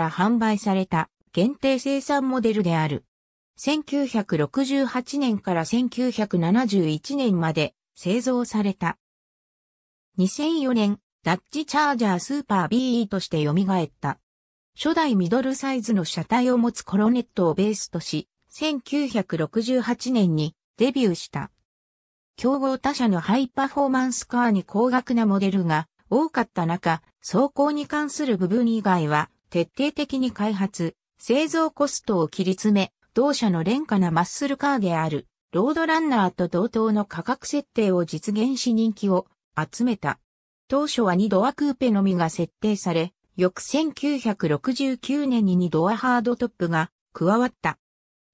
から販売された限定生産モデルである。1968年から1971年まで製造された。2004年、ダッチチャージャースーパー BE として蘇った。初代ミドルサイズの車体を持つコロネットをベースとし、1968年にデビューした。競合他社のハイパフォーマンスカーに高額なモデルが多かった中、走行に関する部分以外は徹底的に開発、製造コストを切り詰め、同社の廉価なマッスルカーである、ロードランナーと同等の価格設定を実現し人気を集めた。当初は2ドアクーペのみが設定され、翌1969年に2ドアハードトップが加わった。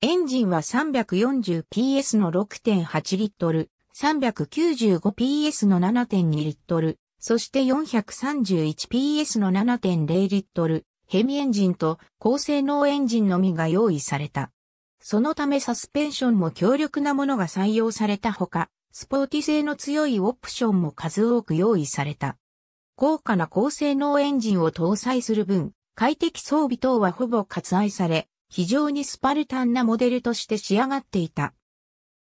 エンジンは 340PS の6.8リットル、395PS の7.2リットル、そして 431PS の7.0リットル、ヘミエンジンと高性能エンジンのみが用意された。そのためサスペンションも強力なものが採用されたほか、スポーティ性の強いオプションも数多く用意された。高価な高性能エンジンを搭載する分、快適装備等はほぼ割愛され、非常にスパルタンなモデルとして仕上がっていた。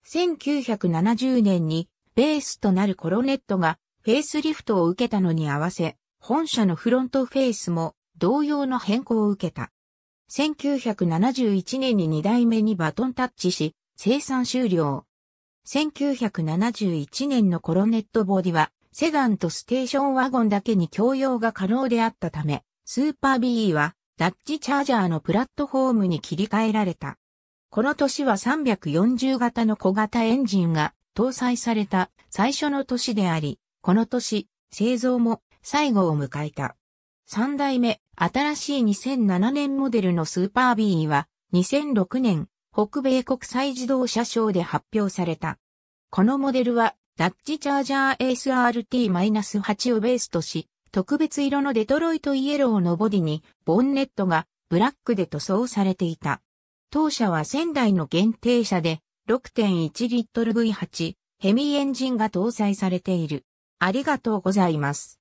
1970年にベースとなるコロネットがフェイスリフトを受けたのに合わせ、本社のフロントフェイスも同様の変更を受けた。1971年に2代目にバトンタッチし、生産終了。1971年のコロネットボディは、セダンとステーションワゴンだけに共用が可能であったため、スーパー BE は、ダッチチャージャーのプラットフォームに切り替えられた。この年は340型の小型エンジンが搭載された最初の年であり、この年、製造も最後を迎えた。三代目、新しい2007年モデルのスーパービーは、2006年、北米国際自動車賞で発表された。このモデルは、ダッジチャージャー SRT-8 をベースとし、特別色のデトロイトイエローのボディに、ボンネットがブラックで塗装されていた。当社は仙台の限定車で、6.1リットル V8、ヘミエンジンが搭載されている。ありがとうございます。